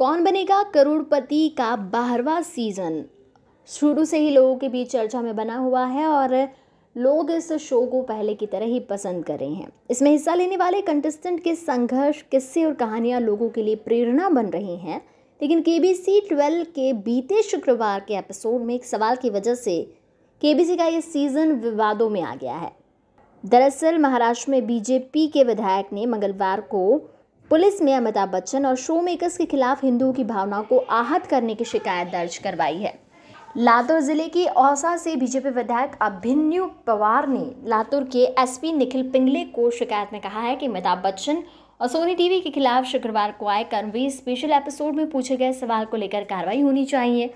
कौन बनेगा करोड़पति का बारहवा सीज़न शुरू से ही लोगों के बीच चर्चा में बना हुआ है और लोग इस शो को पहले की तरह ही पसंद कर रहे हैं इसमें हिस्सा लेने वाले कंटेस्टेंट के संघर्ष किस्से और कहानियां लोगों के लिए प्रेरणा बन रही हैं लेकिन के बी सी ट्वेल्व के बीते शुक्रवार के एपिसोड में एक सवाल की वजह से के बी सी का ये सीज़न विवादों में आ गया है दरअसल महाराष्ट्र में बीजेपी के विधायक ने मंगलवार को पुलिस ने अमिताभ बच्चन और शो मेकर्स के खिलाफ हिंदुओं की भावना को आहत करने की शिकायत दर्ज करवाई है लातूर जिले की औसा से बीजेपी विधायक अभिन्यु पवार ने लातूर के एसपी निखिल पिंगले को शिकायत में कहा है कि अमिताभ बच्चन और सोनी टीवी के खिलाफ शुक्रवार को आए कर्मवीर स्पेशल एपिसोड में पूछे गए सवाल को लेकर कार्रवाई होनी चाहिए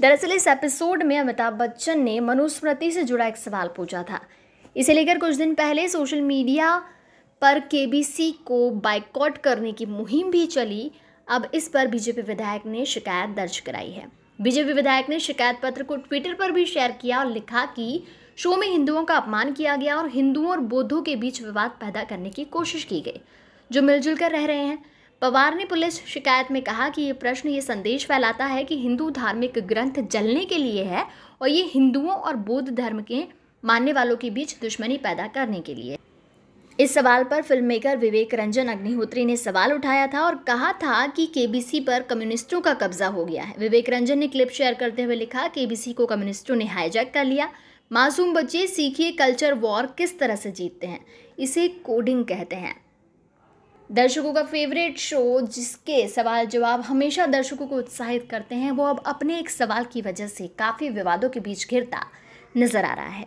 दरअसल इस एपिसोड में अमिताभ बच्चन ने मनुस्मृति से जुड़ा एक सवाल पूछा था इसे लेकर कुछ दिन पहले सोशल मीडिया पर केबीसी को बाइकॉट करने की मुहिम भी चली अब इस पर बीजेपी विधायक ने शिकायत दर्ज कराई है बीजेपी विधायक ने शिकायत पत्र को ट्विटर पर भी शेयर किया और लिखा कि शो में हिंदुओं का अपमान किया गया और हिंदुओं और बौद्धों के बीच विवाद पैदा करने की कोशिश की गई जो मिलजुल कर रह रहे हैं पवार ने पुलिस शिकायत में कहा कि ये प्रश्न ये संदेश फैलाता है कि हिंदू धार्मिक ग्रंथ जलने के लिए है और ये हिंदुओं और बौद्ध धर्म के मानने वालों के बीच दुश्मनी पैदा करने के लिए इस सवाल पर फिल्म मेकर विवेक रंजन अग्निहोत्री ने सवाल उठाया था और कहा था कि केबीसी पर कम्युनिस्टों का कब्जा हो गया है विवेक रंजन ने क्लिप शेयर करते हुए लिखा केबीसी को कम्युनिस्टों ने हाईजैक कर लिया मासूम बच्चे सीखिए कल्चर वॉर किस तरह से जीतते हैं इसे कोडिंग कहते हैं दर्शकों का फेवरेट शो जिसके सवाल जवाब हमेशा दर्शकों को उत्साहित करते हैं वो अब अपने एक सवाल की वजह से काफ़ी विवादों के बीच घिरता नजर आ रहा है